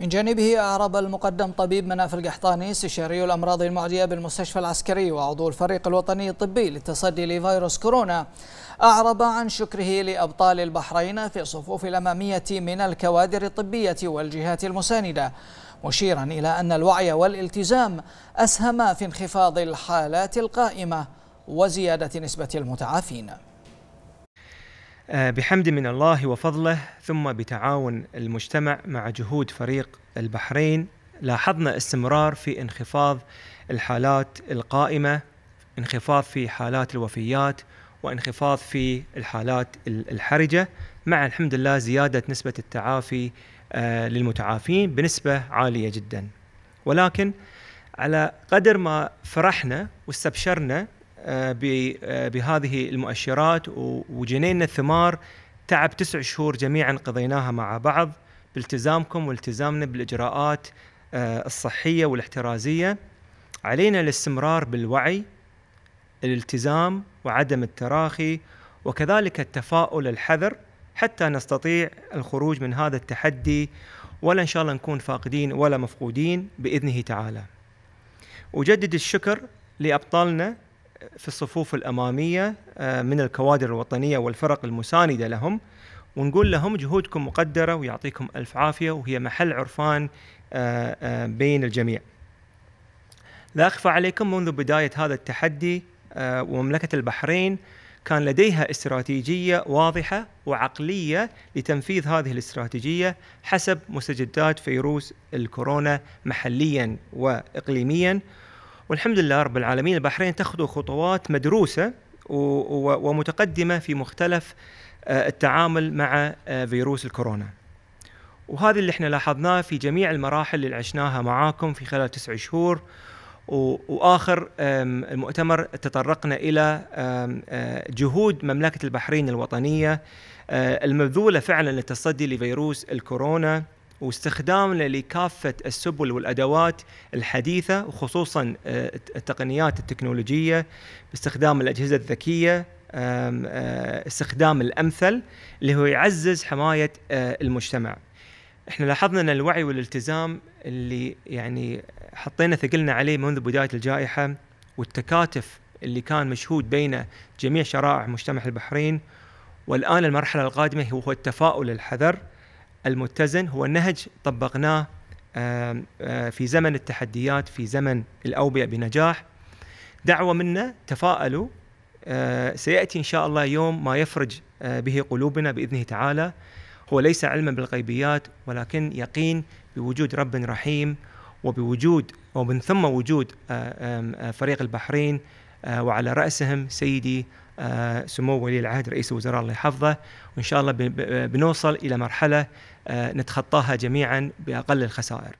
من جانبه أعرب المقدم طبيب مناف القحطاني استشاري الأمراض المعدية بالمستشفى العسكري وعضو الفريق الوطني الطبي للتصدي لفيروس كورونا أعرب عن شكره لأبطال البحرين في الصفوف الأمامية من الكوادر الطبية والجهات المساندة مشيرا إلى أن الوعي والالتزام أسهما في انخفاض الحالات القائمة وزيادة نسبة المتعافين آه، بحمد من الله وفضله ثم بتعاون المجتمع مع جهود فريق البحرين لاحظنا استمرار في انخفاض الحالات القائمه انخفاض في حالات الوفيات وانخفاض في الحالات الحرجه مع الحمد لله زياده نسبه التعافي آه، للمتعافين بنسبه عاليه جدا ولكن على قدر ما فرحنا واستبشرنا آه، آه، بهذه المؤشرات وجنينا الثمار تعب تسع شهور جميعا قضيناها مع بعض بالتزامكم والتزامنا بالاجراءات آه، الصحيه والاحترازيه علينا الاستمرار بالوعي الالتزام وعدم التراخي وكذلك التفاؤل الحذر حتى نستطيع الخروج من هذا التحدي ولا ان شاء الله نكون فاقدين ولا مفقودين باذنه تعالى. اجدد الشكر لابطالنا في الصفوف الاماميه آه، من الكوادر الوطنيه والفرق المسانده لهم ونقول لهم جهودكم مقدره ويعطيكم الف عافيه وهي محل عرفان آه، آه، بين الجميع. لا اخفى عليكم منذ بدايه هذا التحدي ومملكه البحرين كان لديها استراتيجيه واضحه وعقليه لتنفيذ هذه الاستراتيجيه حسب مستجدات فيروس الكورونا محليا واقليميا والحمد لله رب العالمين البحرين تاخذ خطوات مدروسه ومتقدمه في مختلف آه، التعامل مع آه، فيروس الكورونا. وهذا اللي احنا لاحظناه في جميع المراحل اللي عشناها معاكم في خلال تسع شهور واخر المؤتمر تطرقنا الى آه، جهود مملكه البحرين الوطنيه المبذوله فعلا للتصدي لفيروس الكورونا واستخدامنا لكافه السبل والادوات الحديثه وخصوصا آه، التقنيات التكنولوجيه باستخدام الاجهزه الذكيه آه، استخدام الامثل اللي هو يعزز حمايه آه، المجتمع. احنا لاحظنا ان الوعي والالتزام اللي يعني حطينا ثقلنا عليه منذ بدايه الجائحه والتكاتف اللي كان مشهود بين جميع شرائع مجتمع البحرين والان المرحله القادمه هو التفاؤل الحذر المتزن هو نهج طبقناه آه، في زمن التحديات في زمن الأوبئة بنجاح دعوة منا تفائلوا آه، سيأتي إن شاء الله يوم ما يفرج آه، به قلوبنا بإذنه تعالى هو ليس علما بالغيبيات ولكن يقين بوجود رب رحيم وبوجود ومن ثم وجود فريق البحرين وعلى رأسهم سيدي آه، سمو ولي العهد رئيس الوزراء الله يحفظه وان شاء الله بنوصل الى مرحله آه، نتخطاها جميعا باقل الخسائر